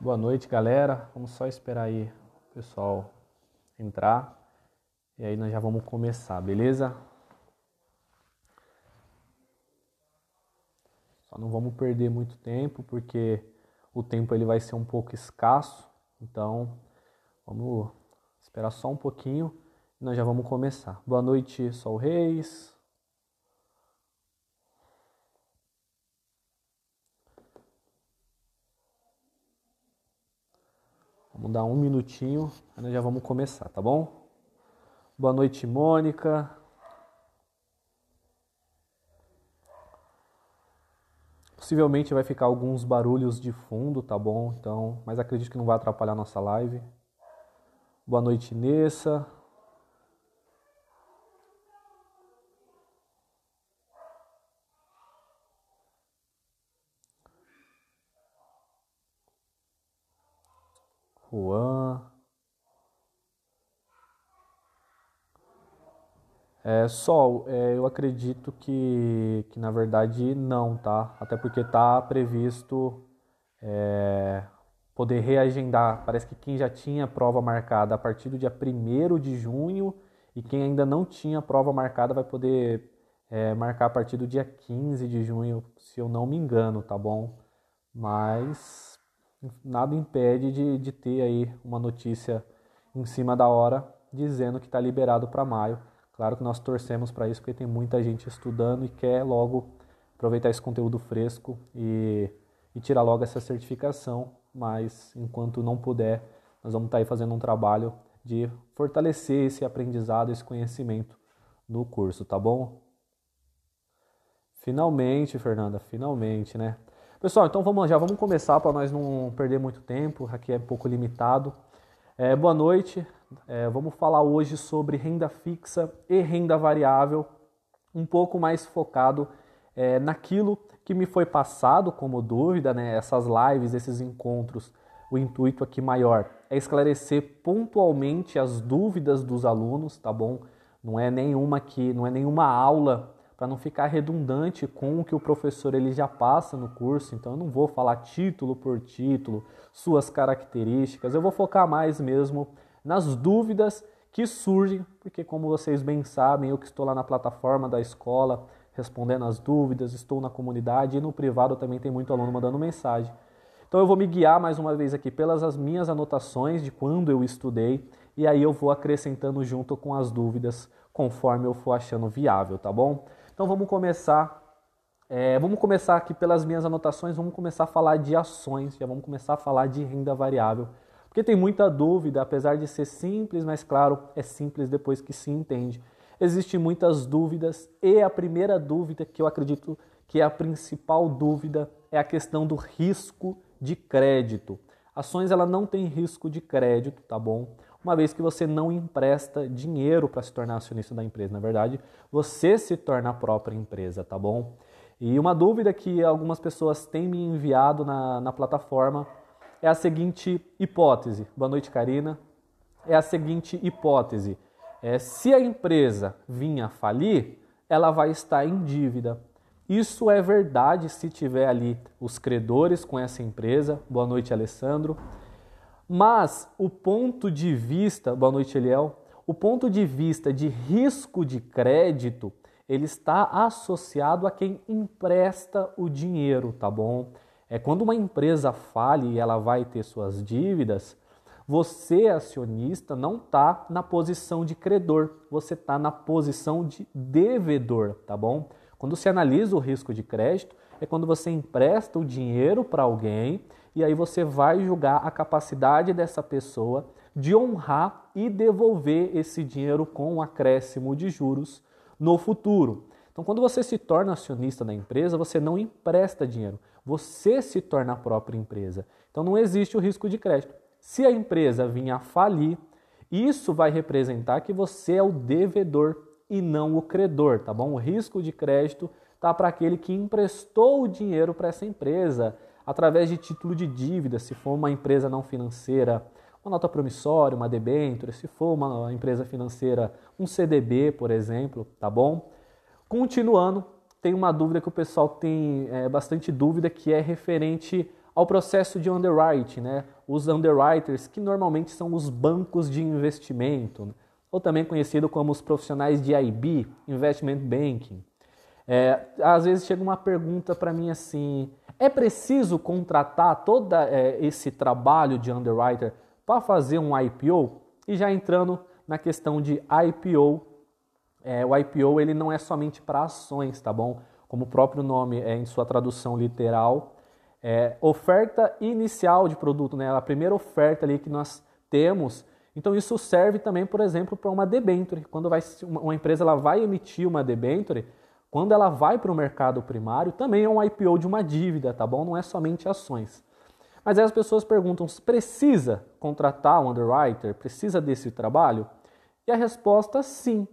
Boa noite, galera. Vamos só esperar aí o pessoal entrar e aí nós já vamos começar, beleza? Só não vamos perder muito tempo porque o tempo ele vai ser um pouco escasso. Então, vamos esperar só um pouquinho e nós já vamos começar. Boa noite, Sol Reis. Vamos dar um minutinho, aí nós já vamos começar, tá bom? Boa noite, Mônica. Possivelmente vai ficar alguns barulhos de fundo, tá bom? Então, mas acredito que não vai atrapalhar a nossa live. Boa noite, Nessa. É, Sol, é, eu acredito que, que na verdade não, tá? Até porque tá previsto é, poder reagendar. Parece que quem já tinha prova marcada a partir do dia 1 de junho e quem ainda não tinha prova marcada vai poder é, marcar a partir do dia 15 de junho, se eu não me engano, tá bom? Mas nada impede de, de ter aí uma notícia em cima da hora dizendo que está liberado para maio. Claro que nós torcemos para isso porque tem muita gente estudando e quer logo aproveitar esse conteúdo fresco e, e tirar logo essa certificação, mas enquanto não puder, nós vamos estar tá aí fazendo um trabalho de fortalecer esse aprendizado, esse conhecimento no curso, tá bom? Finalmente, Fernanda, finalmente, né? Pessoal, então vamos já vamos começar para nós não perder muito tempo, aqui é um pouco limitado. É, boa noite é, vamos falar hoje sobre renda fixa e renda variável, um pouco mais focado é, naquilo que me foi passado como dúvida, né? Essas lives, esses encontros, o intuito aqui maior é esclarecer pontualmente as dúvidas dos alunos, tá bom? Não é nenhuma que, não é nenhuma aula para não ficar redundante com o que o professor ele já passa no curso. Então eu não vou falar título por título, suas características. Eu vou focar mais mesmo nas dúvidas que surgem, porque como vocês bem sabem, eu que estou lá na plataforma da escola respondendo as dúvidas, estou na comunidade e no privado também tem muito aluno mandando mensagem. Então eu vou me guiar mais uma vez aqui pelas as minhas anotações de quando eu estudei e aí eu vou acrescentando junto com as dúvidas conforme eu for achando viável, tá bom? Então vamos começar. É, vamos começar aqui pelas minhas anotações, vamos começar a falar de ações, já vamos começar a falar de renda variável porque tem muita dúvida, apesar de ser simples, mas claro, é simples depois que se entende. Existem muitas dúvidas e a primeira dúvida, que eu acredito que é a principal dúvida, é a questão do risco de crédito. Ações ela não tem risco de crédito, tá bom? Uma vez que você não empresta dinheiro para se tornar acionista da empresa, na verdade, você se torna a própria empresa, tá bom? E uma dúvida que algumas pessoas têm me enviado na, na plataforma é a seguinte hipótese. Boa noite, Karina. É a seguinte hipótese. É, se a empresa vinha falir, ela vai estar em dívida. Isso é verdade se tiver ali os credores com essa empresa. Boa noite, Alessandro. Mas o ponto de vista, boa noite, Eliel. O ponto de vista de risco de crédito, ele está associado a quem empresta o dinheiro, tá bom? É quando uma empresa fale e ela vai ter suas dívidas, você, acionista, não está na posição de credor, você está na posição de devedor, tá bom? Quando se analisa o risco de crédito, é quando você empresta o dinheiro para alguém e aí você vai julgar a capacidade dessa pessoa de honrar e devolver esse dinheiro com um acréscimo de juros no futuro. Então, quando você se torna acionista da empresa, você não empresta dinheiro, você se torna a própria empresa. Então, não existe o risco de crédito. Se a empresa vir a falir, isso vai representar que você é o devedor e não o credor, tá bom? O risco de crédito está para aquele que emprestou o dinheiro para essa empresa através de título de dívida, se for uma empresa não financeira, uma nota promissória, uma debênture, se for uma empresa financeira, um CDB, por exemplo, tá bom? Continuando, tem uma dúvida que o pessoal tem é, bastante dúvida que é referente ao processo de underwriting, né? Os underwriters que normalmente são os bancos de investimento, né? ou também conhecido como os profissionais de IB, Investment Banking. É, às vezes chega uma pergunta para mim assim: é preciso contratar todo é, esse trabalho de underwriter para fazer um IPO? E já entrando na questão de IPO é, o IPO ele não é somente para ações, tá bom? Como o próprio nome é em sua tradução literal, é, oferta inicial de produto, né? A primeira oferta ali que nós temos. Então isso serve também, por exemplo, para uma debenture. Quando vai, uma empresa ela vai emitir uma debenture, quando ela vai para o mercado primário, também é um IPO de uma dívida, tá bom? Não é somente ações. Mas aí as pessoas perguntam: precisa contratar um underwriter? Precisa desse trabalho? E a resposta sim,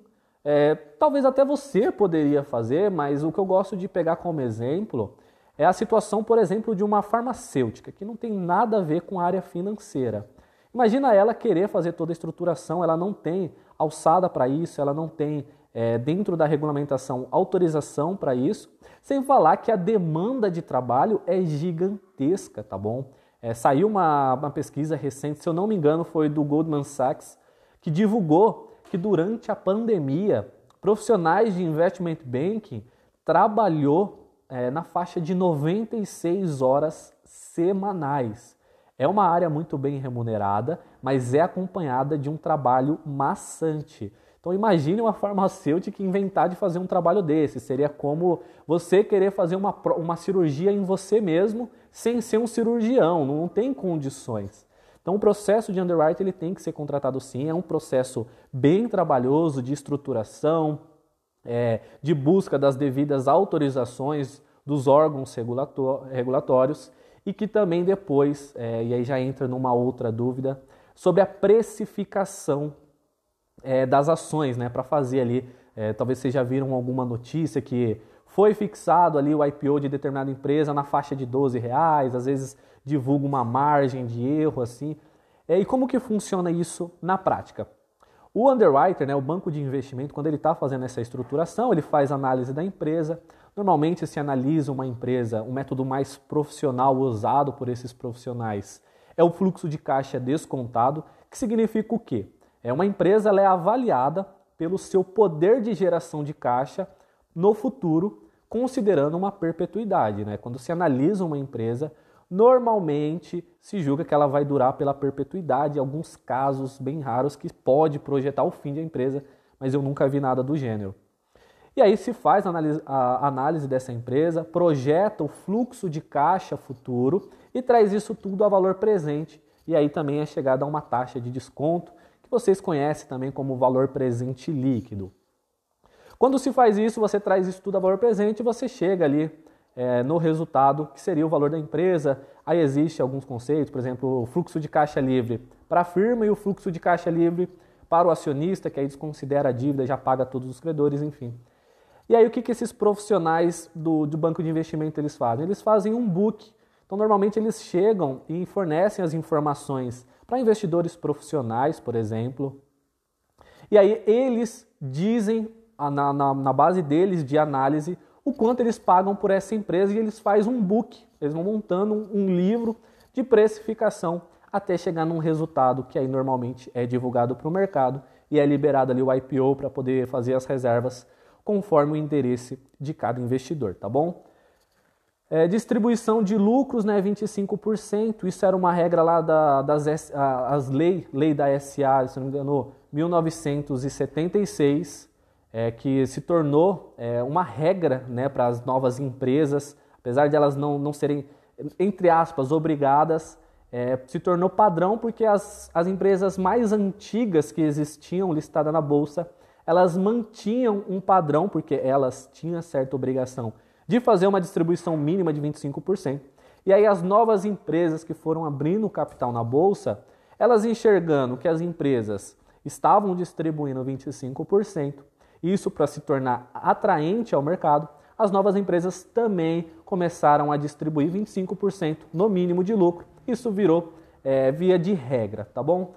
é, talvez até você poderia fazer, mas o que eu gosto de pegar como exemplo é a situação, por exemplo, de uma farmacêutica, que não tem nada a ver com a área financeira. Imagina ela querer fazer toda a estruturação, ela não tem alçada para isso, ela não tem é, dentro da regulamentação autorização para isso, sem falar que a demanda de trabalho é gigantesca, tá bom? É, saiu uma, uma pesquisa recente, se eu não me engano, foi do Goldman Sachs, que divulgou que durante a pandemia, profissionais de investment banking trabalhou é, na faixa de 96 horas semanais. É uma área muito bem remunerada, mas é acompanhada de um trabalho maçante. Então imagine uma farmacêutica inventar de fazer um trabalho desse. Seria como você querer fazer uma, uma cirurgia em você mesmo sem ser um cirurgião, não tem condições. Então, o processo de underwrite ele tem que ser contratado sim, é um processo bem trabalhoso de estruturação, é, de busca das devidas autorizações dos órgãos regulatórios e que também depois, é, e aí já entra numa outra dúvida, sobre a precificação é, das ações, né, para fazer ali, é, talvez vocês já viram alguma notícia que foi fixado ali o IPO de determinada empresa na faixa de 12 reais, às vezes divulga uma margem de erro assim. É, e como que funciona isso na prática? O underwriter, né, o banco de investimento, quando ele está fazendo essa estruturação, ele faz análise da empresa. Normalmente se analisa uma empresa, o um método mais profissional usado por esses profissionais é o fluxo de caixa descontado, que significa o quê? É uma empresa, ela é avaliada pelo seu poder de geração de caixa no futuro, considerando uma perpetuidade. Né? Quando se analisa uma empresa, Normalmente se julga que ela vai durar pela perpetuidade, alguns casos bem raros que pode projetar o fim da empresa, mas eu nunca vi nada do gênero. E aí se faz a análise dessa empresa, projeta o fluxo de caixa futuro e traz isso tudo a valor presente. E aí também é chegada a uma taxa de desconto, que vocês conhecem também como valor presente líquido. Quando se faz isso, você traz isso tudo a valor presente e você chega ali é, no resultado, que seria o valor da empresa. Aí existe alguns conceitos, por exemplo, o fluxo de caixa livre para a firma e o fluxo de caixa livre para o acionista, que aí desconsidera a dívida e já paga todos os credores, enfim. E aí o que, que esses profissionais do, do banco de investimento eles fazem? Eles fazem um book. Então normalmente eles chegam e fornecem as informações para investidores profissionais, por exemplo. E aí eles dizem, na, na, na base deles de análise, o quanto eles pagam por essa empresa e eles fazem um book, eles vão montando um livro de precificação até chegar num resultado que aí normalmente é divulgado para o mercado e é liberado ali o IPO para poder fazer as reservas conforme o interesse de cada investidor, tá bom? É, distribuição de lucros, né, 25%, isso era uma regra lá da, das as lei, lei da SA, se não me engano, 1976, é, que se tornou é, uma regra né, para as novas empresas, apesar de elas não, não serem, entre aspas, obrigadas, é, se tornou padrão porque as, as empresas mais antigas que existiam listadas na bolsa, elas mantinham um padrão, porque elas tinham certa obrigação de fazer uma distribuição mínima de 25%. E aí as novas empresas que foram abrindo capital na bolsa, elas enxergando que as empresas estavam distribuindo 25%, isso para se tornar atraente ao mercado, as novas empresas também começaram a distribuir 25% no mínimo de lucro. Isso virou é, via de regra, tá bom?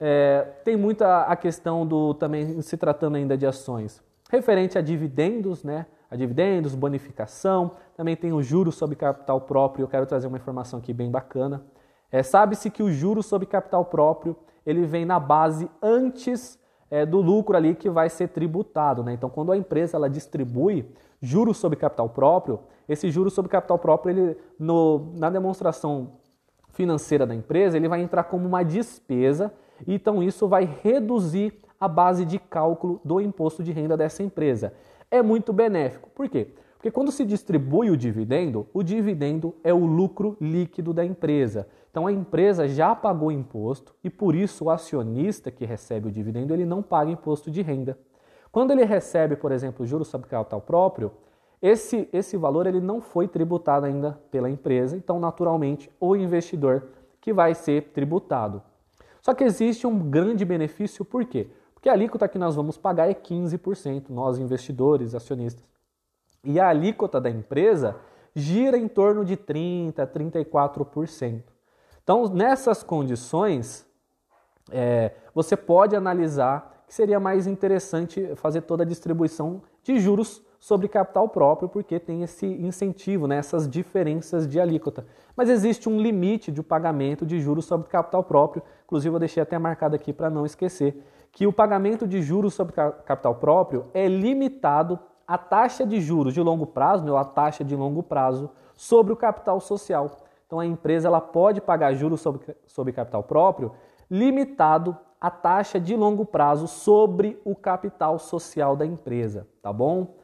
É, tem muita a questão do também se tratando ainda de ações referente a dividendos, né? A dividendos, bonificação, também tem o juro sobre capital próprio. Eu quero trazer uma informação aqui bem bacana. É, Sabe-se que o juro sobre capital próprio ele vem na base antes é, do lucro ali que vai ser tributado. Né? Então, quando a empresa ela distribui juros sobre capital próprio, esse juros sobre capital próprio, ele, no, na demonstração financeira da empresa, ele vai entrar como uma despesa, então isso vai reduzir a base de cálculo do imposto de renda dessa empresa. É muito benéfico. Por quê? Porque quando se distribui o dividendo, o dividendo é o lucro líquido da empresa. Então a empresa já pagou imposto e por isso o acionista que recebe o dividendo, ele não paga imposto de renda. Quando ele recebe, por exemplo, juro sobre capital próprio, esse, esse valor ele não foi tributado ainda pela empresa, então naturalmente o investidor que vai ser tributado. Só que existe um grande benefício, por quê? Porque a alíquota que nós vamos pagar é 15%, nós investidores, acionistas. E a alíquota da empresa gira em torno de 30%, 34%. Então, nessas condições, é, você pode analisar que seria mais interessante fazer toda a distribuição de juros sobre capital próprio, porque tem esse incentivo, né, essas diferenças de alíquota. Mas existe um limite de pagamento de juros sobre capital próprio, inclusive eu deixei até marcado aqui para não esquecer, que o pagamento de juros sobre capital próprio é limitado a taxa de juros de longo prazo, né, ou a taxa de longo prazo, sobre o capital social. Então a empresa ela pode pagar juros sobre, sobre capital próprio limitado à taxa de longo prazo sobre o capital social da empresa, tá bom?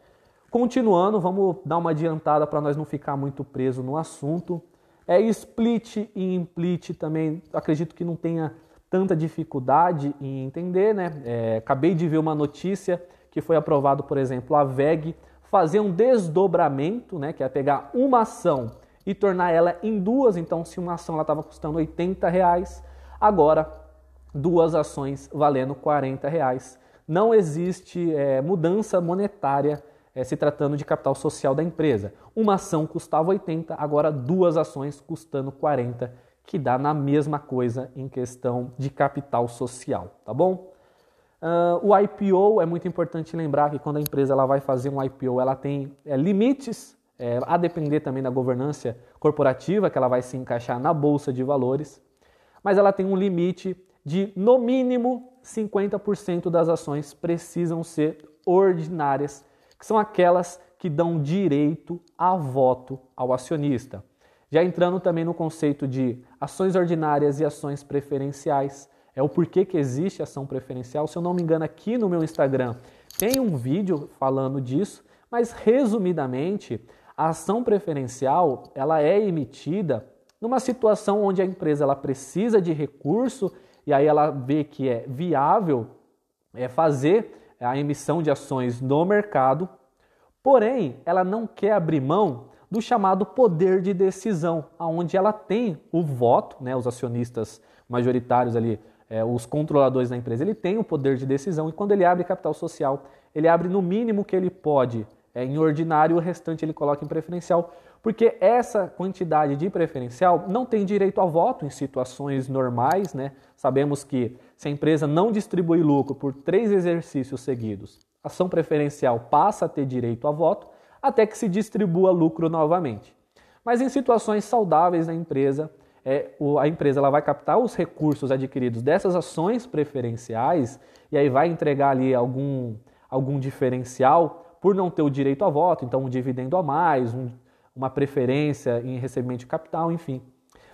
Continuando, vamos dar uma adiantada para nós não ficar muito preso no assunto. É split e implit também, acredito que não tenha tanta dificuldade em entender, né? É, acabei de ver uma notícia que foi aprovado, por exemplo, a VEG, fazer um desdobramento, né, que é pegar uma ação e tornar ela em duas. Então, se uma ação estava custando 80 reais, agora duas ações valendo 40 reais. Não existe é, mudança monetária é, se tratando de capital social da empresa. Uma ação custava 80, agora duas ações custando 40, que dá na mesma coisa em questão de capital social, tá bom? Uh, o IPO é muito importante lembrar que quando a empresa ela vai fazer um IPO, ela tem é, limites, é, a depender também da governança corporativa, que ela vai se encaixar na bolsa de valores, mas ela tem um limite de no mínimo 50% das ações precisam ser ordinárias, que são aquelas que dão direito a voto ao acionista. Já entrando também no conceito de ações ordinárias e ações preferenciais, é o porquê que existe ação preferencial. Se eu não me engano, aqui no meu Instagram tem um vídeo falando disso, mas resumidamente, a ação preferencial ela é emitida numa situação onde a empresa ela precisa de recurso e aí ela vê que é viável é fazer a emissão de ações no mercado, porém ela não quer abrir mão do chamado poder de decisão, aonde ela tem o voto, né, os acionistas majoritários ali é, os controladores da empresa, ele tem o poder de decisão e quando ele abre capital social, ele abre no mínimo que ele pode é, em ordinário, o restante ele coloca em preferencial, porque essa quantidade de preferencial não tem direito a voto em situações normais, né? Sabemos que se a empresa não distribui lucro por três exercícios seguidos, a ação preferencial passa a ter direito a voto até que se distribua lucro novamente. Mas em situações saudáveis da empresa, é, o, a empresa ela vai captar os recursos adquiridos dessas ações preferenciais e aí vai entregar ali algum, algum diferencial por não ter o direito a voto, então um dividendo a mais, um, uma preferência em recebimento de capital, enfim.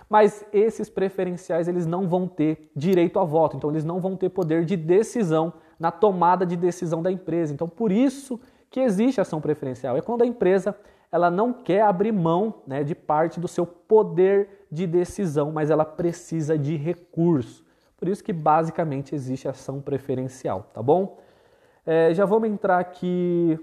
Mas esses preferenciais eles não vão ter direito a voto, então eles não vão ter poder de decisão na tomada de decisão da empresa. Então por isso que existe ação preferencial, é quando a empresa ela não quer abrir mão né, de parte do seu poder de decisão, mas ela precisa de recurso. Por isso que basicamente existe ação preferencial, tá bom? É, já vamos entrar aqui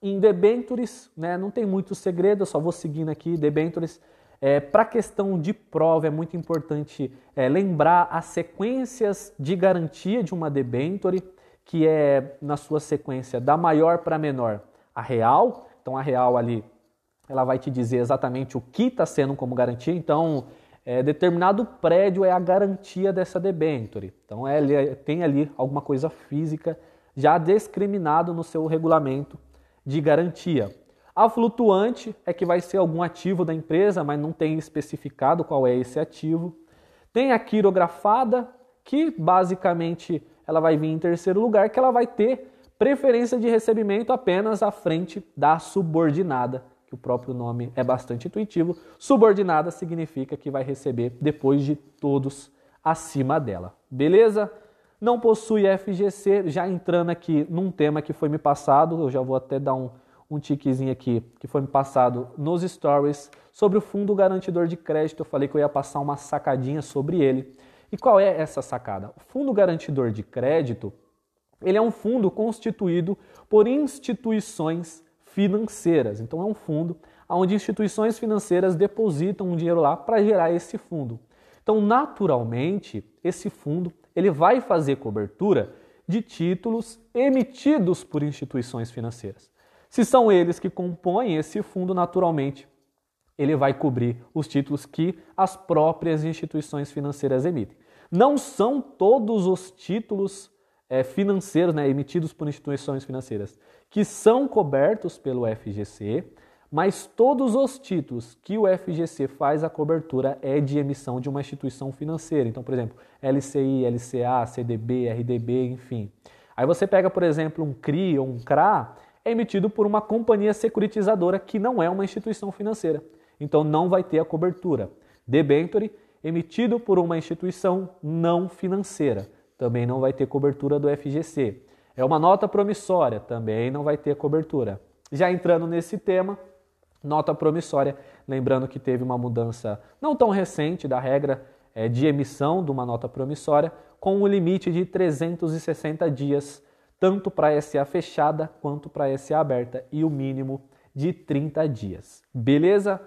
em debentures, né? Não tem muito segredo, eu só vou seguindo aqui debentures. É, Para questão de prova é muito importante é, lembrar as sequências de garantia de uma debenture, que é na sua sequência da maior para menor a real, então a real ali ela vai te dizer exatamente o que está sendo como garantia. Então é, determinado prédio é a garantia dessa debenture. Então ela é é, tem ali alguma coisa física já discriminado no seu regulamento de garantia. A flutuante é que vai ser algum ativo da empresa, mas não tem especificado qual é esse ativo. Tem a quirografada, que basicamente ela vai vir em terceiro lugar, que ela vai ter preferência de recebimento apenas à frente da subordinada, que o próprio nome é bastante intuitivo. Subordinada significa que vai receber depois de todos acima dela. Beleza? Não possui FGC, já entrando aqui num tema que foi me passado, eu já vou até dar um, um tiquezinho aqui, que foi me passado nos stories, sobre o fundo garantidor de crédito. Eu falei que eu ia passar uma sacadinha sobre ele. E qual é essa sacada? O fundo garantidor de crédito ele é um fundo constituído por instituições financeiras. Então é um fundo onde instituições financeiras depositam um dinheiro lá para gerar esse fundo. Então, naturalmente, esse fundo ele vai fazer cobertura de títulos emitidos por instituições financeiras. Se são eles que compõem esse fundo, naturalmente, ele vai cobrir os títulos que as próprias instituições financeiras emitem. Não são todos os títulos é, financeiros, né, emitidos por instituições financeiras, que são cobertos pelo FGC, mas todos os títulos que o FGC faz a cobertura é de emissão de uma instituição financeira. Então, por exemplo, LCI, LCA, CDB, RDB, enfim. Aí você pega, por exemplo, um CRI ou um CRA, é emitido por uma companhia securitizadora que não é uma instituição financeira. Então não vai ter a cobertura. Debenture emitido por uma instituição não financeira também não vai ter cobertura do FGC. É uma nota promissória, também não vai ter cobertura. Já entrando nesse tema, nota promissória, lembrando que teve uma mudança não tão recente da regra é, de emissão de uma nota promissória, com um limite de 360 dias, tanto para SA fechada quanto para SA aberta, e o mínimo de 30 dias. Beleza?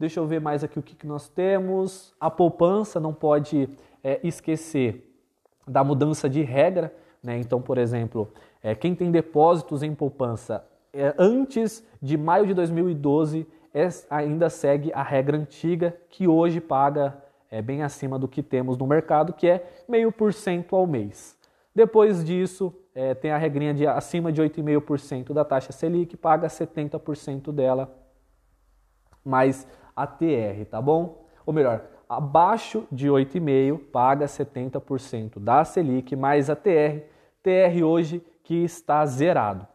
Deixa eu ver mais aqui o que, que nós temos. A poupança não pode é, esquecer da mudança de regra. Né? Então, por exemplo, é, quem tem depósitos em poupança é, antes de maio de 2012 é, ainda segue a regra antiga que hoje paga é, bem acima do que temos no mercado, que é meio por cento ao mês. Depois disso, é, tem a regrinha de acima de 8,5% da taxa Selic, paga 70% dela mais a TR, tá bom? Ou melhor, abaixo de 8,5% paga 70% da Selic mais a TR, TR hoje que está zerado.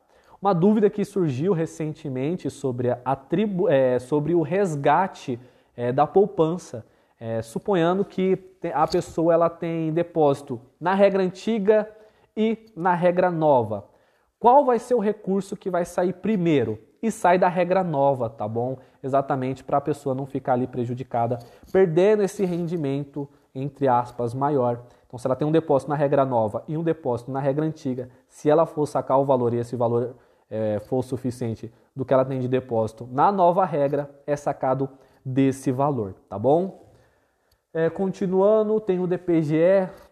Uma dúvida que surgiu recentemente sobre, a tribu, é, sobre o resgate é, da poupança, é, suponhando que a pessoa ela tem depósito na regra antiga e na regra nova. Qual vai ser o recurso que vai sair primeiro? e sai da regra nova, tá bom? Exatamente para a pessoa não ficar ali prejudicada, perdendo esse rendimento, entre aspas, maior. Então, se ela tem um depósito na regra nova e um depósito na regra antiga, se ela for sacar o valor e esse valor é, for suficiente do que ela tem de depósito na nova regra, é sacado desse valor, tá bom? É, continuando, tem o DPGE,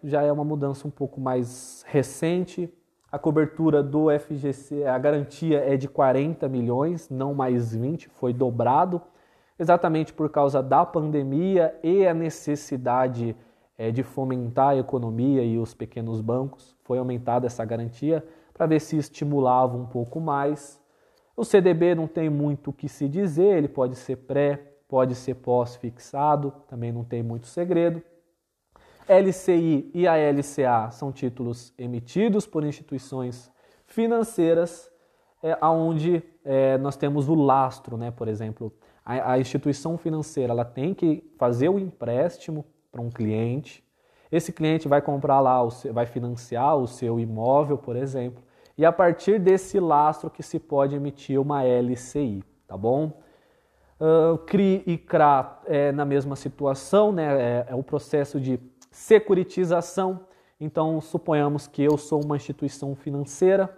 já é uma mudança um pouco mais recente, a cobertura do FGC, a garantia é de 40 milhões, não mais 20, foi dobrado, exatamente por causa da pandemia e a necessidade é, de fomentar a economia e os pequenos bancos. Foi aumentada essa garantia para ver se estimulava um pouco mais. O CDB não tem muito o que se dizer, ele pode ser pré, pode ser pós-fixado, também não tem muito segredo. LCI e a LCA são títulos emitidos por instituições financeiras, é, onde é, nós temos o lastro, né? por exemplo. A, a instituição financeira ela tem que fazer o empréstimo para um cliente. Esse cliente vai comprar lá, seu, vai financiar o seu imóvel, por exemplo, e a partir desse lastro que se pode emitir uma LCI, tá bom? Uh, CRI e CRA é na mesma situação, né? É, é o processo de securitização. Então, suponhamos que eu sou uma instituição financeira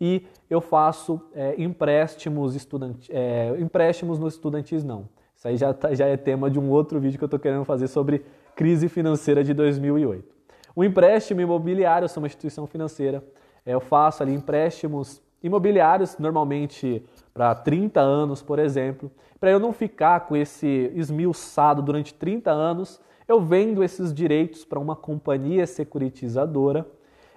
e eu faço é, empréstimos, estudante, é, empréstimos nos estudantis, não. Isso aí já, tá, já é tema de um outro vídeo que eu estou querendo fazer sobre crise financeira de 2008. O empréstimo imobiliário, eu sou uma instituição financeira, é, eu faço ali empréstimos imobiliários, normalmente para 30 anos, por exemplo, para eu não ficar com esse esmiuçado durante 30 anos eu vendo esses direitos para uma companhia securitizadora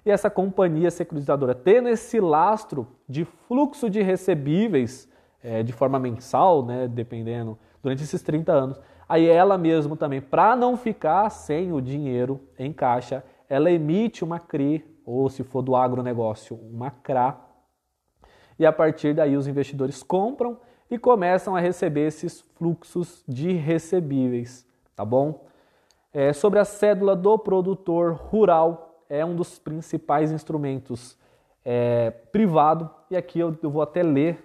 e essa companhia securitizadora tendo esse lastro de fluxo de recebíveis é, de forma mensal, né, dependendo, durante esses 30 anos, aí ela mesma também, para não ficar sem o dinheiro em caixa, ela emite uma CRI, ou se for do agronegócio, uma CRA, e a partir daí os investidores compram e começam a receber esses fluxos de recebíveis, tá bom? É, sobre a cédula do produtor rural, é um dos principais instrumentos é, privado, e aqui eu, eu vou até ler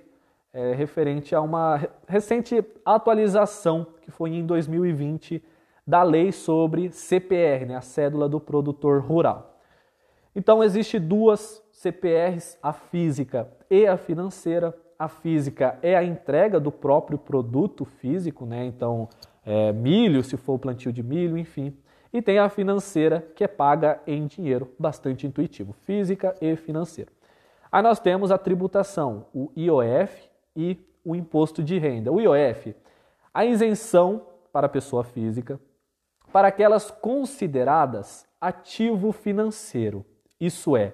é, referente a uma recente atualização que foi em 2020 da lei sobre CPR, né, a cédula do produtor rural. Então existe duas CPRs, a física e a financeira. A física é a entrega do próprio produto físico, né? Então é, milho, se for o plantio de milho, enfim. E tem a financeira, que é paga em dinheiro, bastante intuitivo, física e financeira. Aí nós temos a tributação, o IOF e o imposto de renda. O IOF, a isenção para a pessoa física, para aquelas consideradas ativo financeiro, isso é,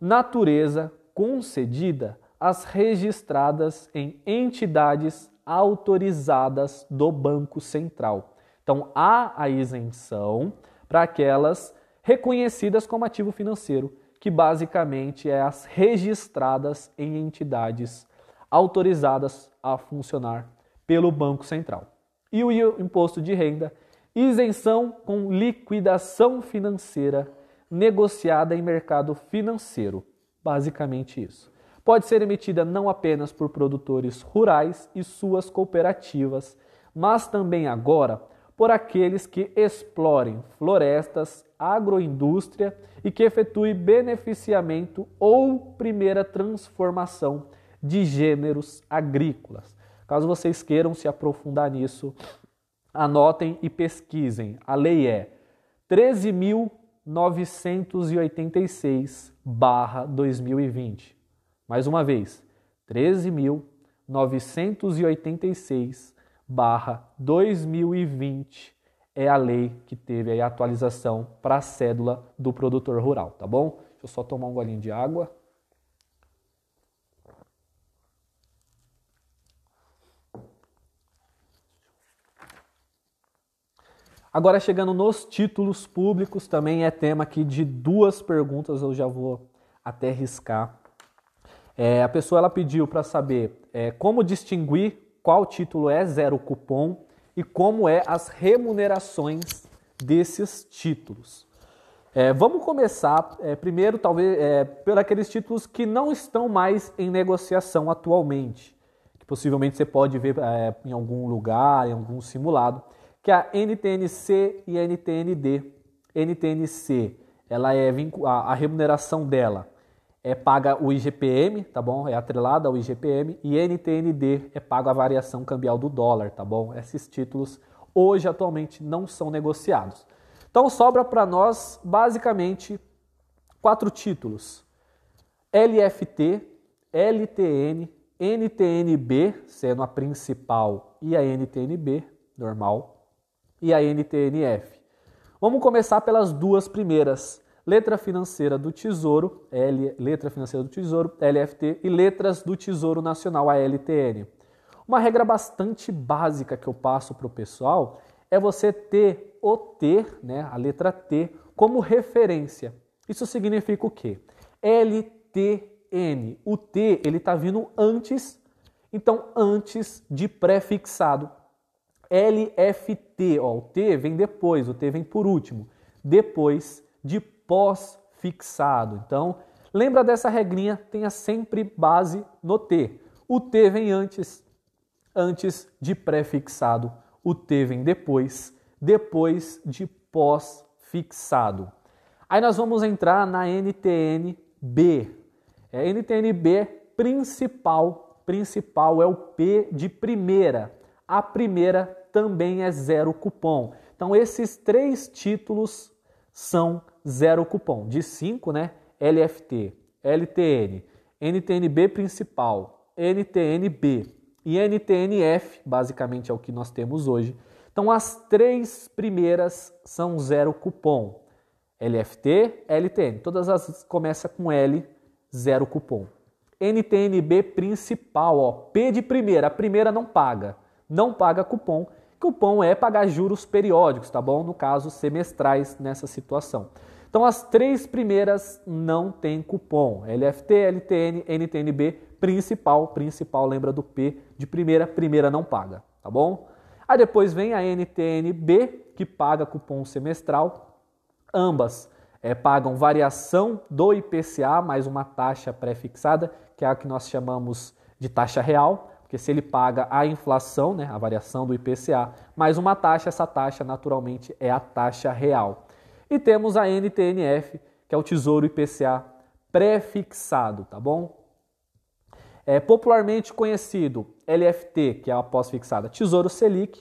natureza concedida às registradas em entidades autorizadas do Banco Central. Então há a isenção para aquelas reconhecidas como ativo financeiro, que basicamente é as registradas em entidades autorizadas a funcionar pelo Banco Central. E o imposto de renda, isenção com liquidação financeira negociada em mercado financeiro. Basicamente isso pode ser emitida não apenas por produtores rurais e suas cooperativas, mas também agora por aqueles que explorem florestas, agroindústria e que efetue beneficiamento ou primeira transformação de gêneros agrícolas. Caso vocês queiram se aprofundar nisso, anotem e pesquisem. A lei é 13.986/2020. Mais uma vez, 13.986 2020 é a lei que teve a atualização para a cédula do produtor rural, tá bom? Deixa eu só tomar um golinho de água. Agora chegando nos títulos públicos, também é tema aqui de duas perguntas, eu já vou até riscar é, a pessoa ela pediu para saber é, como distinguir qual título é zero cupom e como é as remunerações desses títulos. É, vamos começar é, primeiro, talvez, é, por aqueles títulos que não estão mais em negociação atualmente, que possivelmente você pode ver é, em algum lugar, em algum simulado, que é a NTNC e a NTND. NTNC, ela é a, a remuneração dela é paga o IGPM, tá bom? É atrelada ao IGPM e NTND é pago a variação cambial do dólar, tá bom? Esses títulos hoje atualmente não são negociados. Então sobra para nós basicamente quatro títulos: LFT, LTN, NTNB, sendo a principal e a NTNB normal, e a NTNF. Vamos começar pelas duas primeiras. Letra Financeira do Tesouro, L, Letra Financeira do Tesouro, LFT, e Letras do Tesouro Nacional, a LTN. Uma regra bastante básica que eu passo para o pessoal é você ter o T, né, a letra T, como referência. Isso significa o quê? LTN. O T ele está vindo antes, então antes de prefixado. LFT, ó, o T vem depois, o T vem por último. Depois de pós-fixado. Então, lembra dessa regrinha, tenha sempre base no T. O T vem antes, antes de pré-fixado. O T vem depois, depois de pós-fixado. Aí nós vamos entrar na NTNB. É, NTNB é principal, principal é o P de primeira. A primeira também é zero cupom. Então esses três títulos são zero cupom. De 5, né? LFT, LTN, NTNB principal, NTNB e NTNF, basicamente é o que nós temos hoje. Então, as três primeiras são zero cupom. LFT, LTN. Todas as começa com L, zero cupom. NTNB principal, ó, P de primeira. A primeira não paga. Não paga cupom. Cupom é pagar juros periódicos, tá bom? No caso, semestrais nessa situação. Então as três primeiras não tem cupom. LFT, LTN, NTNB, principal, principal, lembra do P de primeira, primeira não paga, tá bom? Aí depois vem a NTNB, que paga cupom semestral. Ambas é, pagam variação do IPCA mais uma taxa pré-fixada, que é a que nós chamamos de taxa real, porque se ele paga a inflação, né, a variação do IPCA, mais uma taxa, essa taxa naturalmente é a taxa real. E temos a NTNF, que é o Tesouro IPCA prefixado, tá bom? É popularmente conhecido LFT, que é a pós-fixada Tesouro Selic,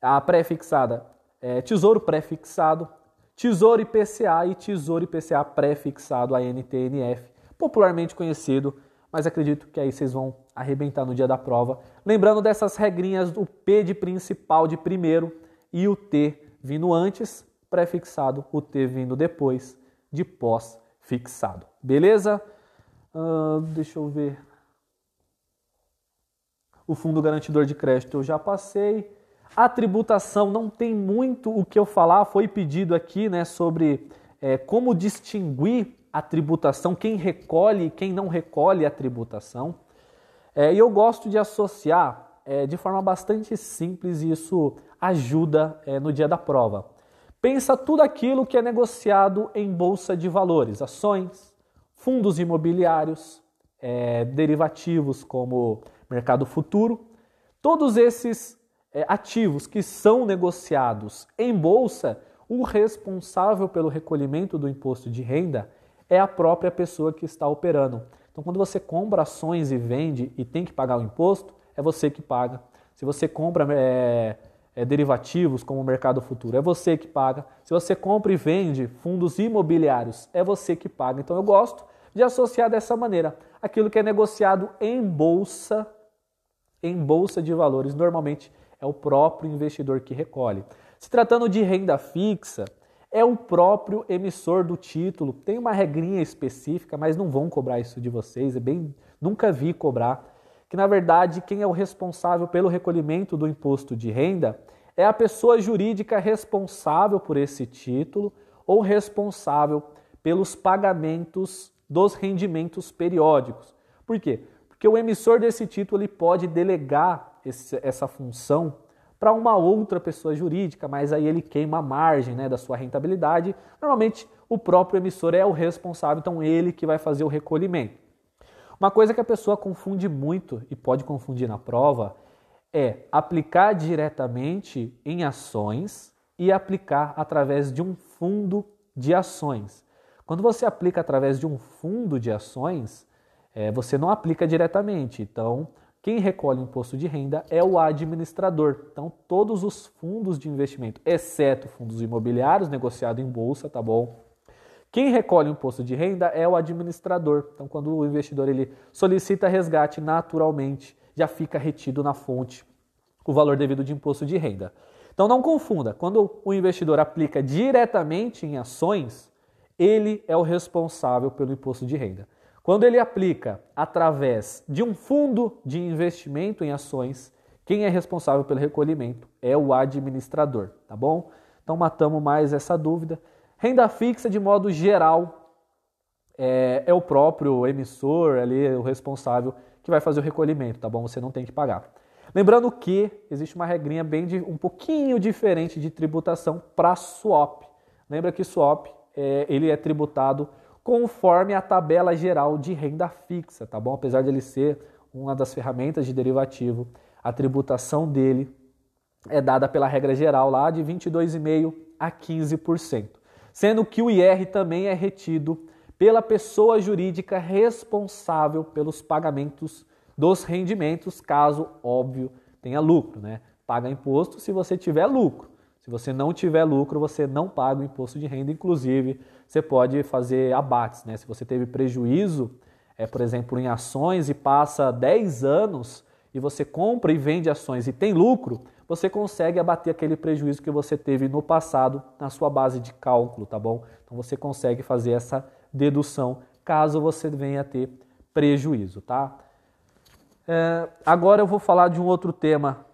a prefixada é, Tesouro prefixado, Tesouro IPCA e Tesouro IPCA prefixado a NTNF, popularmente conhecido, mas acredito que aí vocês vão arrebentar no dia da prova. Lembrando dessas regrinhas do P de principal de primeiro e o T vindo antes, prefixado, o T vindo depois de pós-fixado. Beleza? Uh, deixa eu ver. O fundo garantidor de crédito eu já passei. A tributação não tem muito o que eu falar, foi pedido aqui né, sobre é, como distinguir a tributação, quem recolhe e quem não recolhe a tributação. É, e eu gosto de associar é, de forma bastante simples e isso ajuda é, no dia da prova. Pensa tudo aquilo que é negociado em bolsa de valores, ações, fundos imobiliários, é, derivativos como mercado futuro, todos esses é, ativos que são negociados em bolsa, o responsável pelo recolhimento do imposto de renda é a própria pessoa que está operando. Então, quando você compra ações e vende e tem que pagar o imposto, é você que paga. Se você compra é, é, derivativos, como o mercado futuro, é você que paga. Se você compra e vende fundos imobiliários, é você que paga. Então eu gosto de associar dessa maneira aquilo que é negociado em bolsa, em bolsa de valores, normalmente é o próprio investidor que recolhe. Se tratando de renda fixa, é o próprio emissor do título. Tem uma regrinha específica, mas não vão cobrar isso de vocês, é bem nunca vi cobrar que na verdade quem é o responsável pelo recolhimento do imposto de renda é a pessoa jurídica responsável por esse título ou responsável pelos pagamentos dos rendimentos periódicos. Por quê? Porque o emissor desse título ele pode delegar esse, essa função para uma outra pessoa jurídica, mas aí ele queima a margem né, da sua rentabilidade. Normalmente o próprio emissor é o responsável, então ele que vai fazer o recolhimento. Uma coisa que a pessoa confunde muito e pode confundir na prova é aplicar diretamente em ações e aplicar através de um fundo de ações. Quando você aplica através de um fundo de ações, é, você não aplica diretamente. Então, quem recolhe imposto de renda é o administrador. Então, todos os fundos de investimento, exceto fundos imobiliários negociados em bolsa, tá bom? Quem recolhe o imposto de renda é o administrador. Então, quando o investidor ele solicita resgate, naturalmente já fica retido na fonte o valor devido de imposto de renda. Então, não confunda. Quando o investidor aplica diretamente em ações, ele é o responsável pelo imposto de renda. Quando ele aplica através de um fundo de investimento em ações, quem é responsável pelo recolhimento é o administrador, tá bom? Então matamos mais essa dúvida. Renda fixa, de modo geral, é, é o próprio emissor ali, o responsável, que vai fazer o recolhimento, tá bom? Você não tem que pagar. Lembrando que existe uma regrinha bem de, um pouquinho diferente de tributação para swap. Lembra que swap é, ele é tributado conforme a tabela geral de renda fixa, tá bom? Apesar dele ser uma das ferramentas de derivativo, a tributação dele é dada pela regra geral lá de 22,5 a 15% sendo que o IR também é retido pela pessoa jurídica responsável pelos pagamentos dos rendimentos, caso óbvio tenha lucro, né? Paga imposto se você tiver lucro. Se você não tiver lucro, você não paga o imposto de renda, inclusive você pode fazer abates, né? Se você teve prejuízo, é, por exemplo, em ações e passa 10 anos e você compra e vende ações e tem lucro, você consegue abater aquele prejuízo que você teve no passado na sua base de cálculo, tá bom? Então você consegue fazer essa dedução caso você venha a ter prejuízo, tá? É, agora eu vou falar de um outro tema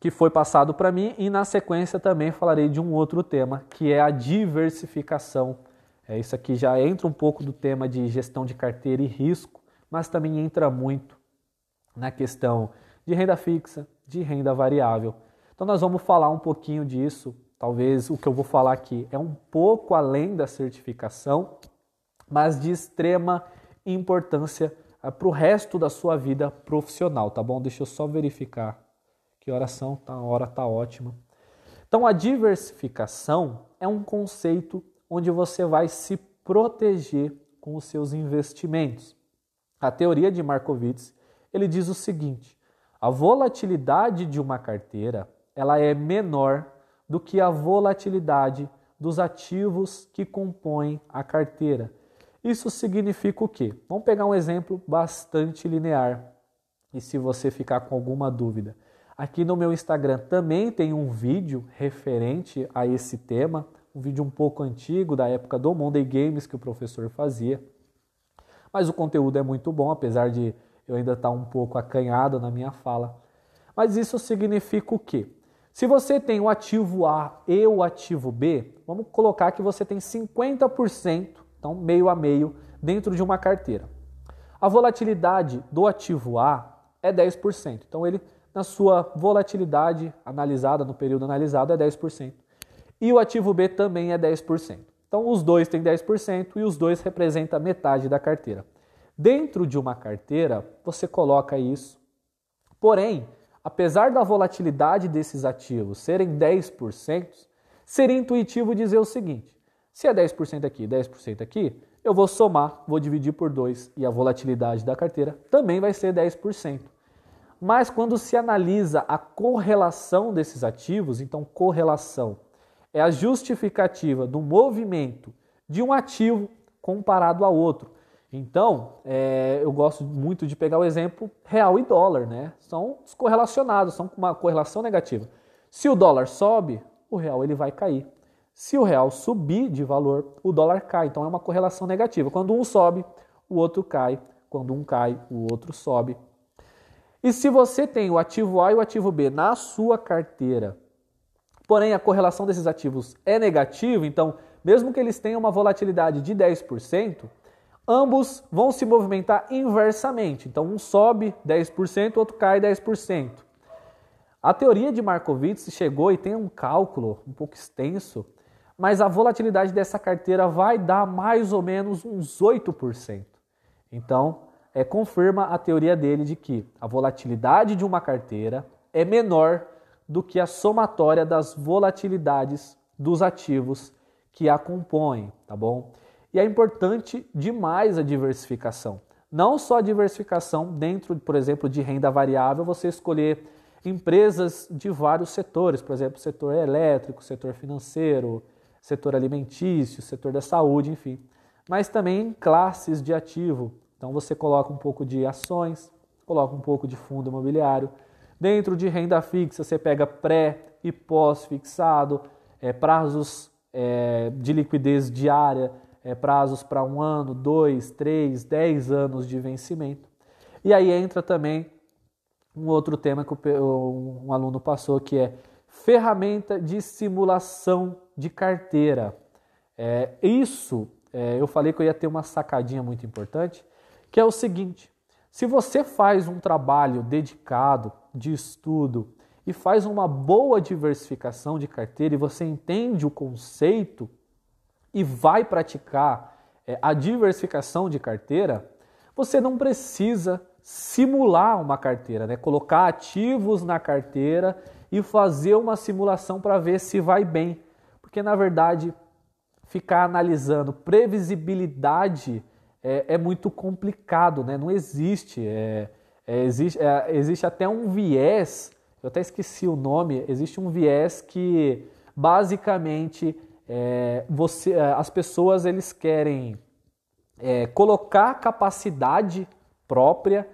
que foi passado para mim e na sequência também falarei de um outro tema que é a diversificação. É, isso aqui já entra um pouco do tema de gestão de carteira e risco, mas também entra muito na questão de renda fixa, de renda variável. Então nós vamos falar um pouquinho disso. Talvez o que eu vou falar aqui é um pouco além da certificação, mas de extrema importância ah, para o resto da sua vida profissional, tá bom? Deixa eu só verificar que oração tá, a hora tá ótima. Então a diversificação é um conceito onde você vai se proteger com os seus investimentos. A teoria de Markowitz, ele diz o seguinte: a volatilidade de uma carteira, ela é menor do que a volatilidade dos ativos que compõem a carteira. Isso significa o quê? Vamos pegar um exemplo bastante linear. E se você ficar com alguma dúvida, aqui no meu Instagram também tem um vídeo referente a esse tema, um vídeo um pouco antigo da época do Monday Games que o professor fazia. Mas o conteúdo é muito bom, apesar de eu ainda está um pouco acanhado na minha fala. Mas isso significa o quê? Se você tem o ativo A e o ativo B, vamos colocar que você tem 50%, então meio a meio, dentro de uma carteira. A volatilidade do ativo A é 10%. Então ele na sua volatilidade analisada no período analisado é 10%. E o ativo B também é 10%. Então os dois têm 10% e os dois representam metade da carteira. Dentro de uma carteira, você coloca isso. Porém, apesar da volatilidade desses ativos serem 10%, seria intuitivo dizer o seguinte: se é 10% aqui, 10% aqui, eu vou somar, vou dividir por 2 e a volatilidade da carteira também vai ser 10%. Mas quando se analisa a correlação desses ativos, então correlação é a justificativa do movimento de um ativo comparado a outro. Então, é, eu gosto muito de pegar o exemplo real e dólar, né? São correlacionados são com uma correlação negativa. Se o dólar sobe, o real ele vai cair. Se o real subir de valor, o dólar cai. Então é uma correlação negativa. Quando um sobe, o outro cai. Quando um cai, o outro sobe. E se você tem o ativo A e o ativo B na sua carteira, porém a correlação desses ativos é negativa, então mesmo que eles tenham uma volatilidade de 10%, ambos vão se movimentar inversamente. Então, um sobe 10%, outro cai 10%. A teoria de Markowitz chegou e tem um cálculo um pouco extenso, mas a volatilidade dessa carteira vai dar mais ou menos uns 8%. Então, é, confirma a teoria dele de que a volatilidade de uma carteira é menor do que a somatória das volatilidades dos ativos que a compõem, tá bom? E é importante demais a diversificação. Não só a diversificação dentro, por exemplo, de renda variável, você escolher empresas de vários setores, por exemplo, setor elétrico, setor financeiro, setor alimentício, setor da saúde, enfim. Mas também classes de ativo. Então você coloca um pouco de ações, coloca um pouco de fundo imobiliário. Dentro de renda fixa, você pega pré e pós-fixado, é, prazos é, de liquidez diária é, prazos para um ano, dois, três, dez anos de vencimento. E aí entra também um outro tema que um aluno passou, que é ferramenta de simulação de carteira. É, isso é, eu falei que eu ia ter uma sacadinha muito importante, que é o seguinte: se você faz um trabalho dedicado de estudo e faz uma boa diversificação de carteira e você entende o conceito e vai praticar é, a diversificação de carteira, você não precisa simular uma carteira, né? colocar ativos na carteira e fazer uma simulação para ver se vai bem. Porque na verdade, ficar analisando previsibilidade é, é muito complicado, né? não existe. É, é existe, é, existe até um viés, eu até esqueci o nome, existe um viés que basicamente é, você, é, as pessoas eles querem é, colocar capacidade própria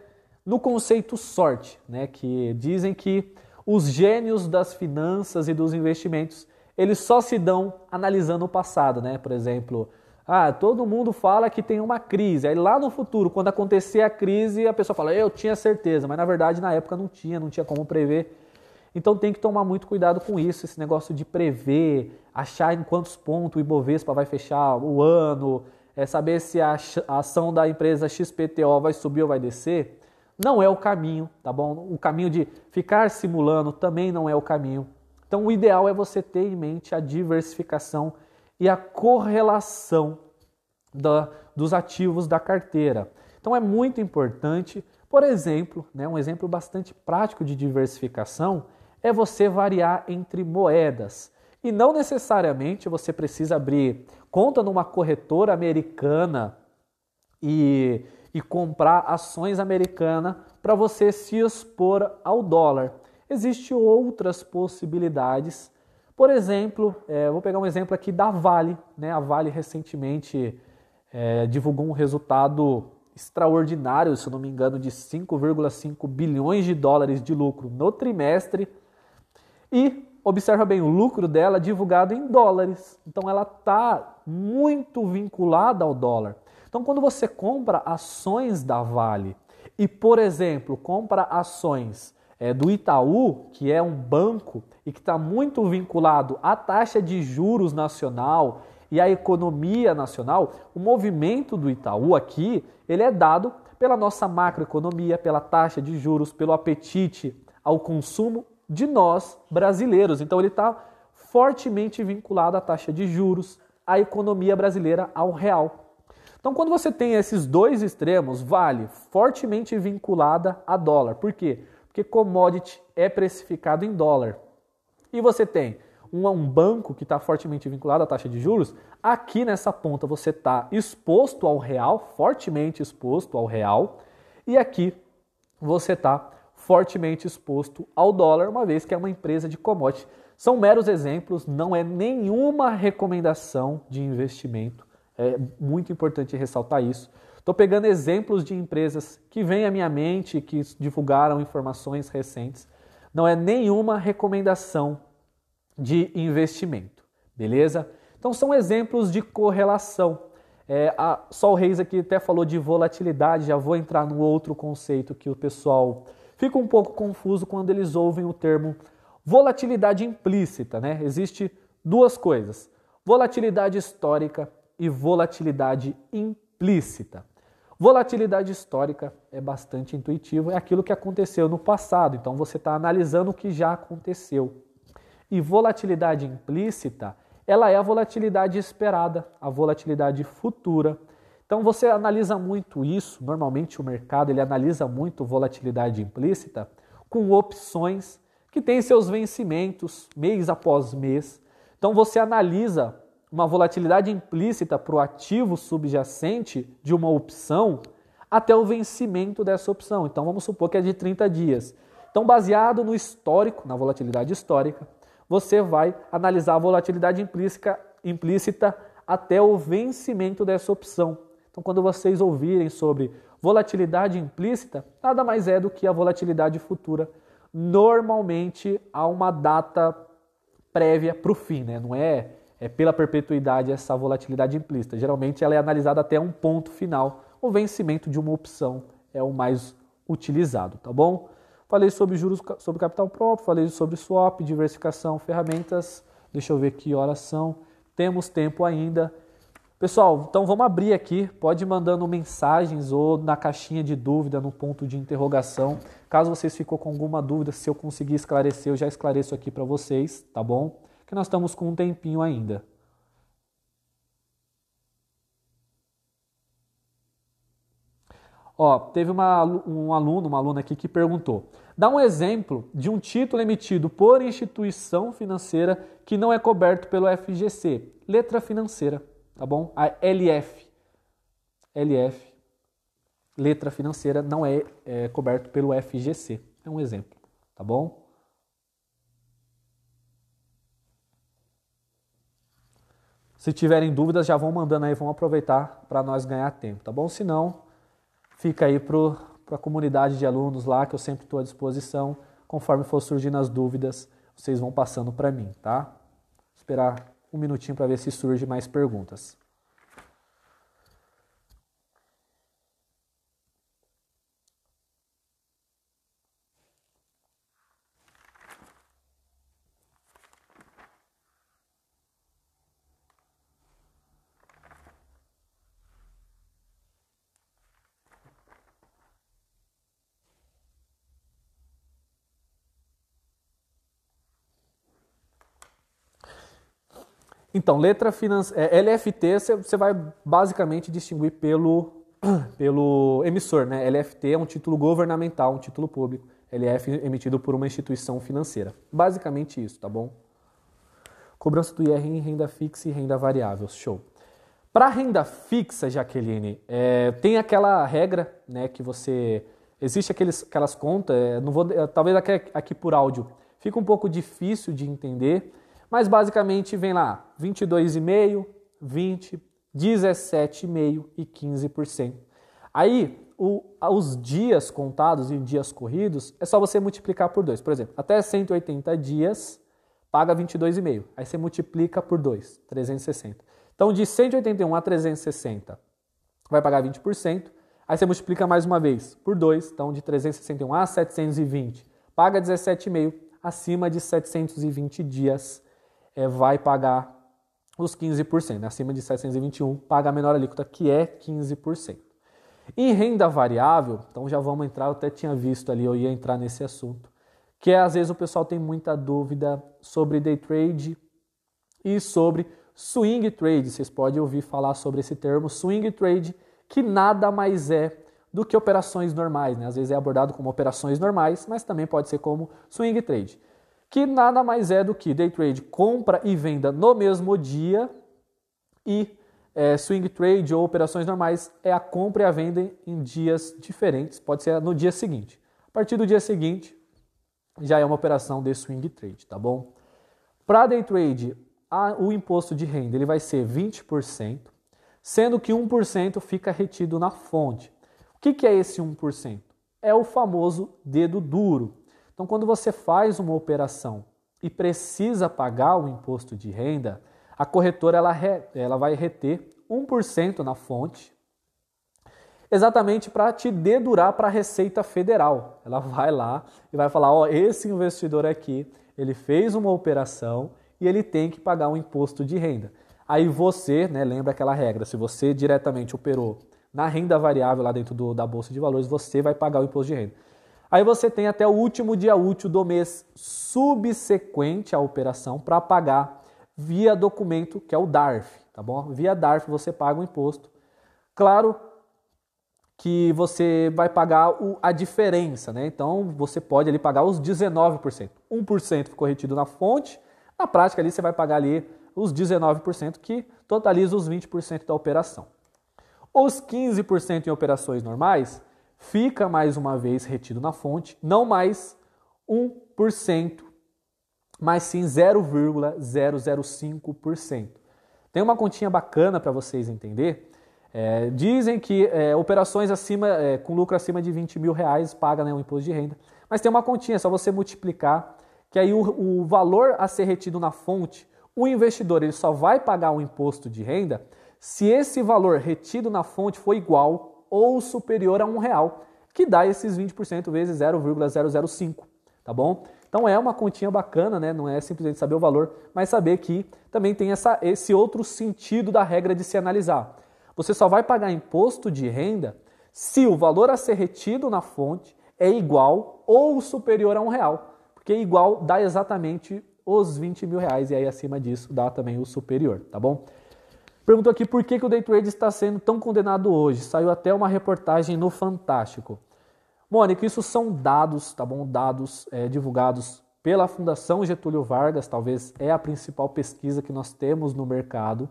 no conceito sorte, né? Que dizem que os gênios das finanças e dos investimentos eles só se dão analisando o passado, né? Por exemplo, ah, todo mundo fala que tem uma crise. Aí lá no futuro, quando acontecer a crise, a pessoa fala, eu tinha certeza, mas na verdade na época não tinha, não tinha como prever. Então tem que tomar muito cuidado com isso, esse negócio de prever, achar em quantos pontos o Ibovespa vai fechar o ano, é saber se a, ação da empresa XPTO vai subir ou vai descer, não é o caminho, tá bom? O caminho de ficar simulando também não é o caminho. Então o ideal é você ter em mente a diversificação e a correlação da, dos ativos da carteira. Então é muito importante, por exemplo, né, um exemplo bastante prático de diversificação é você variar entre moedas. E não necessariamente você precisa abrir conta numa corretora americana e, e comprar ações americanas para você se expor ao dólar. Existem outras possibilidades. Por exemplo, é, vou pegar um exemplo aqui da Vale. Né? A Vale recentemente é, divulgou um resultado extraordinário, se não me engano, de 5,5 bilhões de dólares de lucro no trimestre e observa bem, o lucro dela é divulgado em dólares. Então ela está muito vinculada ao dólar. Então quando você compra ações da Vale e, por exemplo, compra ações é, do Itaú, que é um banco e que está muito vinculado à taxa de juros nacional e à economia nacional, o movimento do Itaú aqui ele é dado pela nossa macroeconomia, pela taxa de juros, pelo apetite ao consumo de nós brasileiros. Então ele está fortemente vinculado à taxa de juros, à economia brasileira, ao real. Então, quando você tem esses dois extremos, vale fortemente vinculada a dólar. Por quê? Porque commodity é precificado em dólar. E você tem um, um banco que está fortemente vinculado à taxa de juros. Aqui nessa ponta você está exposto ao real, fortemente exposto ao real. E aqui você está fortemente exposto ao dólar, uma vez que é uma empresa de commodity. São meros exemplos, não é nenhuma recomendação de investimento. É muito importante ressaltar isso. Estou pegando exemplos de empresas que vêm à minha mente, que divulgaram informações recentes. Não é nenhuma recomendação de investimento, beleza? Então são exemplos de correlação. É, a Sol Reis aqui até falou de volatilidade, já vou entrar no outro conceito que o pessoal fica um pouco confuso quando eles ouvem o termo volatilidade implícita, né? Existem duas coisas: volatilidade histórica e volatilidade implícita. Volatilidade histórica é bastante intuitivo, é aquilo que aconteceu no passado, então você está analisando o que já aconteceu. E volatilidade implícita, ela é a volatilidade esperada, a volatilidade futura. Então você analisa muito isso, normalmente o mercado ele analisa muito volatilidade implícita com opções que têm seus vencimentos mês após mês. Então você analisa uma volatilidade implícita para o ativo subjacente de uma opção até o vencimento dessa opção. Então vamos supor que é de 30 dias. Então, baseado no histórico, na volatilidade histórica, você vai analisar a volatilidade implícita, implícita até o vencimento dessa opção. Então, quando vocês ouvirem sobre volatilidade implícita, nada mais é do que a volatilidade futura, normalmente a uma data prévia para o fim, né? Não é, é pela perpetuidade essa volatilidade implícita. Geralmente ela é analisada até um ponto final. O vencimento de uma opção é o mais utilizado, tá bom? Falei sobre juros sobre capital próprio, falei sobre swap, diversificação, ferramentas. Deixa eu ver que horas são. Temos tempo ainda. Pessoal, então vamos abrir aqui. Pode ir mandando mensagens ou na caixinha de dúvida, no ponto de interrogação. Caso vocês ficou com alguma dúvida, se eu conseguir esclarecer, eu já esclareço aqui para vocês, tá bom? Que nós estamos com um tempinho ainda. Ó, teve uma, um aluno, uma aluna aqui que perguntou: dá um exemplo de um título emitido por instituição financeira que não é coberto pelo FGC, letra financeira tá bom? A LF, LF, letra financeira, não é, é coberto pelo FGC. É um exemplo, tá bom? Se tiverem dúvidas, já vão mandando aí, vão aproveitar para nós ganhar tempo, tá bom? Se não, fica aí para a comunidade de alunos lá, que eu sempre estou à disposição. Conforme for surgindo as dúvidas, vocês vão passando para mim, tá? Vou esperar um minutinho para ver se surge mais perguntas. Então, letra financeira. É, LFT você vai basicamente distinguir pelo, pelo emissor, né? LFT é um título governamental, um título público. LF é emitido por uma instituição financeira. Basicamente isso, tá bom? Cobrança do IR em renda fixa e renda variável. Show. Para renda fixa, Jaqueline, é, tem aquela regra, né, que você existe aqueles, aquelas contas. É, não vou, talvez aqui, aqui por áudio fica um pouco difícil de entender mas basicamente vem lá 22,5, 20, 17,5 e 15%. Aí o, os dias contados e dias corridos é só você multiplicar por 2. Por exemplo, até 180 dias paga 22,5. Aí você multiplica por 2, 360. Então de 181 a 360 vai pagar 20%. Aí você multiplica mais uma vez por 2, então de 361 a 720, paga 17,5, acima de 720 dias é, vai pagar os 15%. Né? Acima de 721, paga a menor alíquota, que é 15%. Em renda variável, então já vamos entrar, eu até tinha visto ali, eu ia entrar nesse assunto, que é, às vezes o pessoal tem muita dúvida sobre day trade e sobre swing trade. Vocês podem ouvir falar sobre esse termo, swing trade, que nada mais é do que operações normais, né? Às vezes é abordado como operações normais, mas também pode ser como swing trade que nada mais é do que day trade compra e venda no mesmo dia e é, swing trade ou operações normais é a compra e a venda em dias diferentes, pode ser no dia seguinte. A partir do dia seguinte já é uma operação de swing trade, tá bom? Para day trade, a, o imposto de renda ele vai ser 20%, sendo que 1% fica retido na fonte. O que, que é esse 1%? É o famoso dedo duro. Então, quando você faz uma operação e precisa pagar o imposto de renda, a corretora ela, ela vai reter 1% na fonte, exatamente para te dedurar para a Receita Federal. Ela vai lá e vai falar: ó, esse investidor aqui, ele fez uma operação e ele tem que pagar um imposto de renda. Aí você, né, lembra aquela regra, se você diretamente operou na renda variável lá dentro do, da bolsa de valores, você vai pagar o imposto de renda. Aí você tem até o último dia útil do mês subsequente à operação para pagar via documento, que é o DARF, tá bom? Via DARF você paga o imposto. Claro que você vai pagar o, a diferença, né? Então você pode ali pagar os 19%. 1% ficou retido na fonte, na prática ali você vai pagar ali os 19% que totaliza os 20% da operação. Os 15% em operações normais fica mais uma vez retido na fonte, não mais 1%, mas sim 0,005%. Tem uma continha bacana para vocês entender. É, dizem que é, operações acima é, com lucro acima de 20 mil reais paga né, um imposto de renda, mas tem uma continha, é só você multiplicar, que aí o, o valor a ser retido na fonte, o investidor ele só vai pagar o um imposto de renda se esse valor retido na fonte for igual ou superior a um real, que dá esses 20% vezes 0,005, tá bom? Então é uma continha bacana, né? Não é simplesmente saber o valor, mas saber que também tem essa, esse outro sentido da regra de se analisar. Você só vai pagar imposto de renda se o valor a ser retido na fonte é igual ou superior a um real, porque igual dá exatamente os 20 mil reais e aí acima disso dá também o superior, tá bom? Perguntou aqui por que, que o day trade está sendo tão condenado hoje. Saiu até uma reportagem no Fantástico. Mônica, isso são dados, tá bom? Dados é, divulgados pela Fundação Getúlio Vargas, talvez é a principal pesquisa que nós temos no mercado,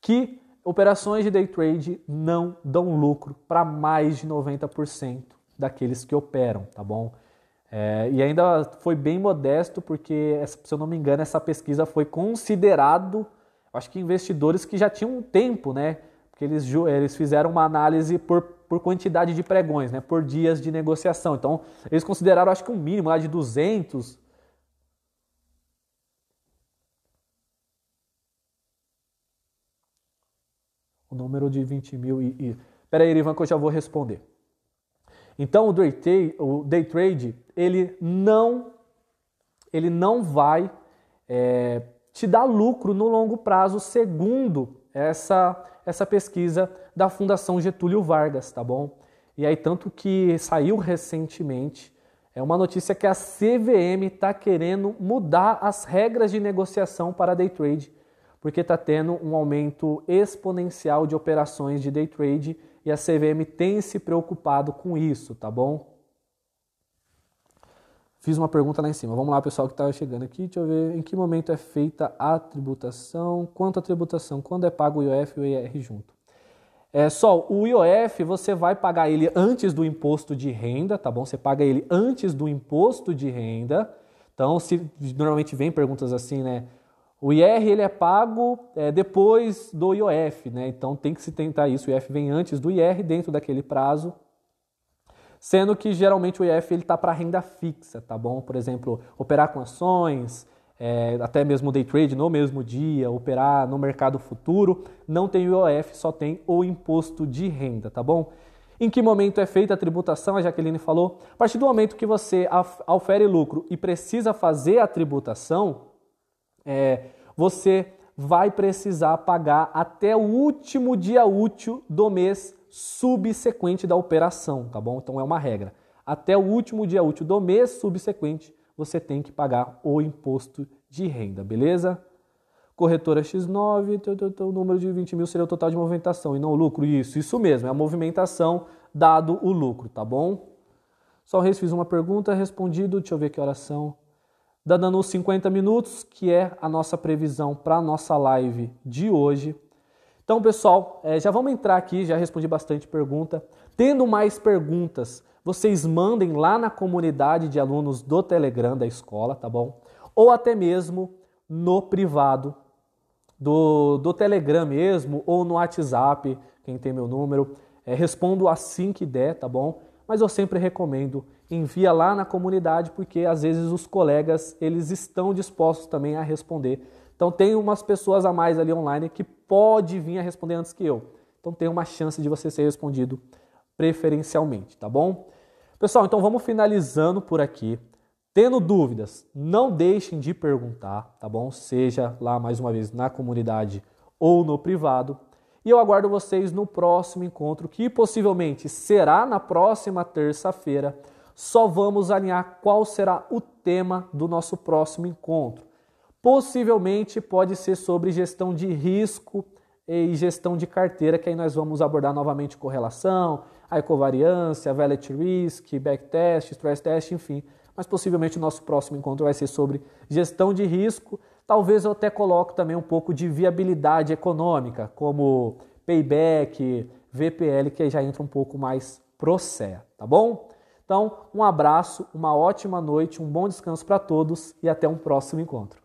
que operações de day trade não dão lucro para mais de 90% daqueles que operam, tá bom? É, e ainda foi bem modesto, porque, se eu não me engano, essa pesquisa foi considerado acho que investidores que já tinham um tempo, né? Porque eles, eles fizeram uma análise por, por quantidade de pregões, né? Por dias de negociação. Então, eles consideraram, acho que um mínimo lá de 200. O número de 20 mil e... e... Pera aí, Ivan, que eu já vou responder. Então, o day, trade, o day trade, ele não, ele não vai... É, te dá lucro no longo prazo, segundo essa, essa pesquisa da Fundação Getúlio Vargas, tá bom? E aí, tanto que saiu recentemente, é uma notícia que a CVM está querendo mudar as regras de negociação para day trade, porque está tendo um aumento exponencial de operações de day trade e a CVM tem se preocupado com isso, tá bom? Fiz uma pergunta lá em cima. Vamos lá, pessoal que estava tá chegando aqui. Deixa eu ver em que momento é feita a tributação, quanto a tributação, quando é pago o IOF e o IR junto. É só o IOF você vai pagar ele antes do imposto de renda, tá bom? Você paga ele antes do imposto de renda. Então, se normalmente vem perguntas assim, né? O IR ele é pago é, depois do IOF, né? Então tem que se tentar isso. O IF vem antes do IR dentro daquele prazo, sendo que geralmente o IF está para renda fixa, tá bom? Por exemplo, operar com ações, é, até mesmo day trade no mesmo dia, operar no mercado futuro, não tem o IOF, só tem o imposto de renda, tá bom? Em que momento é feita a tributação? A Jaqueline falou. A partir do momento que você ofere lucro e precisa fazer a tributação, é, você vai precisar pagar até o último dia útil do mês subsequente da operação, tá bom? Então é uma regra. Até o último dia útil do mês subsequente, você tem que pagar o imposto de renda, beleza? Corretora X9, o número de 20 mil seria o total de movimentação e não o lucro. Isso, isso mesmo, é a movimentação dado o lucro, tá bom? Só Reis fiz uma pergunta, respondido, deixa eu ver que oração. Dando 50 minutos, que é a nossa previsão para a nossa live de hoje. Então, pessoal, eh, já vamos entrar aqui, já respondi bastante pergunta. Tendo mais perguntas, vocês mandem lá na comunidade de alunos do Telegram da escola, tá bom? Ou até mesmo no privado do, do Telegram mesmo, ou no WhatsApp, quem tem meu número. É, respondo assim que der, tá bom? Mas eu sempre recomendo, envia lá na comunidade, porque às vezes os colegas, eles estão dispostos também a responder então tem umas pessoas a mais ali online que pode vir a responder antes que eu. Então tem uma chance de você ser respondido preferencialmente, tá bom? Pessoal, então vamos finalizando por aqui. Tendo dúvidas, não deixem de perguntar, tá bom? Seja lá mais uma vez na comunidade ou no privado. E eu aguardo vocês no próximo encontro, que possivelmente será na próxima terça-feira. Só vamos alinhar qual será o tema do nosso próximo encontro possivelmente pode ser sobre gestão de risco e gestão de carteira, que aí nós vamos abordar novamente correlação, a ecovariância, valid risk, backtest, stress test, enfim. Mas possivelmente o nosso próximo encontro vai ser sobre gestão de risco. Talvez eu até coloque também um pouco de viabilidade econômica, como payback, VPL, que aí já entra um pouco mais pro CEA, tá bom? Então, um abraço, uma ótima noite, um bom descanso para todos e até um próximo encontro.